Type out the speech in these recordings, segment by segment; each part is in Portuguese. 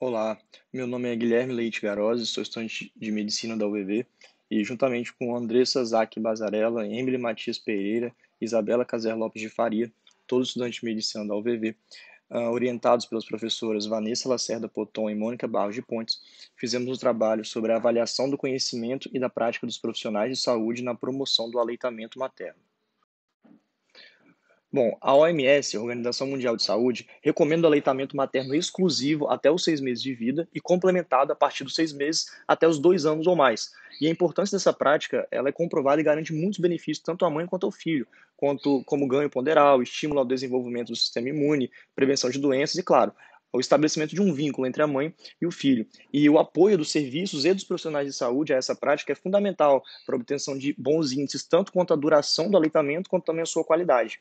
Olá, meu nome é Guilherme Leite Garozzi, sou estudante de medicina da UVV e juntamente com Andressa Zac Bazarella, Emily Matias Pereira, Isabela Caser Lopes de Faria, todos estudantes de medicina da UVV, uh, ah, orientados pelas professoras Vanessa Lacerda Poton e Mônica Barros de Pontes, fizemos um trabalho sobre a avaliação do conhecimento e da prática dos profissionais de saúde na promoção do aleitamento materno. Bom, a OMS, a Organização Mundial de Saúde, recomenda o aleitamento materno exclusivo até os seis meses de vida e complementado a partir dos seis meses até os dois anos ou mais. E a importância dessa prática ela é comprovada e garante muitos benefícios tanto à mãe quanto ao filho, quanto como ganho ponderal, estímulo ao desenvolvimento do sistema imune, prevenção de doenças e, claro, o estabelecimento de um vínculo entre a mãe e o filho. E o apoio dos serviços e dos profissionais de saúde a essa prática é fundamental para a obtenção de bons índices, tanto quanto a duração do aleitamento, quanto também a sua qualidade.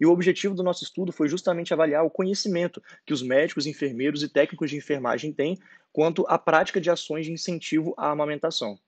E o objetivo do nosso estudo foi justamente avaliar o conhecimento que os médicos, enfermeiros e técnicos de enfermagem têm quanto à prática de ações de incentivo à amamentação.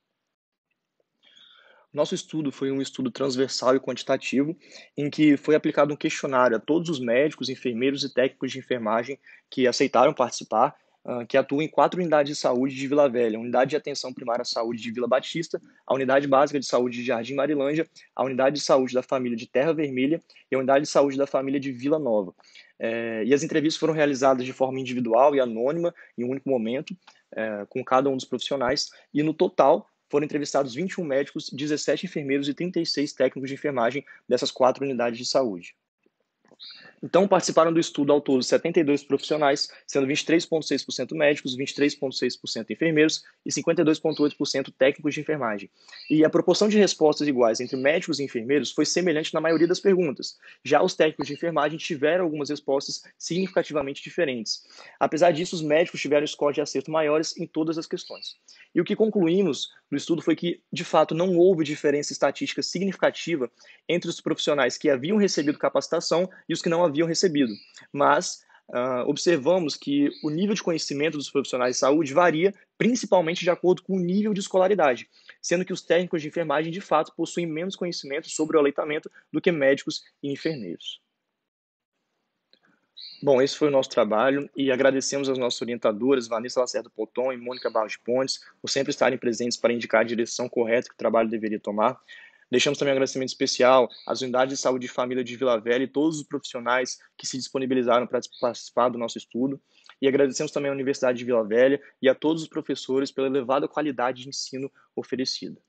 Nosso estudo foi um estudo transversal e quantitativo, em que foi aplicado um questionário a todos os médicos, enfermeiros e técnicos de enfermagem que aceitaram participar ah, que atua em quatro unidades de saúde de Vila Velha: a unidade de atenção primária à saúde de Vila Batista, a unidade básica de saúde de Jardim Marilândia, a unidade de saúde da família de Terra Vermelha e a unidade de saúde da família de Vila Nova. É, e as entrevistas foram realizadas de forma individual e anônima, em um único momento, é, com cada um dos profissionais, e no total foram entrevistados 21 médicos, 17 enfermeiros e 36 técnicos de enfermagem dessas quatro unidades de saúde. Então, participaram do estudo ao todo 72 profissionais, sendo 23,6% médicos, 23,6% enfermeiros e 52,8% técnicos de enfermagem. E a proporção de respostas iguais entre médicos e enfermeiros foi semelhante na maioria das perguntas. Já os técnicos de enfermagem tiveram algumas respostas significativamente diferentes. Apesar disso, os médicos tiveram scores de acerto maiores em todas as questões. E o que concluímos no estudo foi que, de fato, não houve diferença estatística significativa entre os profissionais que haviam recebido capacitação e os que não haviam recebido. Mas uh, observamos que o nível de conhecimento dos profissionais de saúde varia principalmente de acordo com o nível de escolaridade, sendo que os técnicos de enfermagem de fato possuem menos conhecimento sobre o aleitamento do que médicos e enfermeiros. Bom, esse foi o nosso trabalho e agradecemos às nossas orientadoras, Vanessa Lacerda Poton e Mônica Barros de Pontes, por sempre estarem presentes para indicar a direção correta que o trabalho deveria tomar. Deixamos também um agradecimento especial às unidades de saúde e família de Vila Velha e todos os profissionais que se disponibilizaram para participar do nosso estudo. E agradecemos também à Universidade de Vila Velha e a todos os professores pela elevada qualidade de ensino oferecida.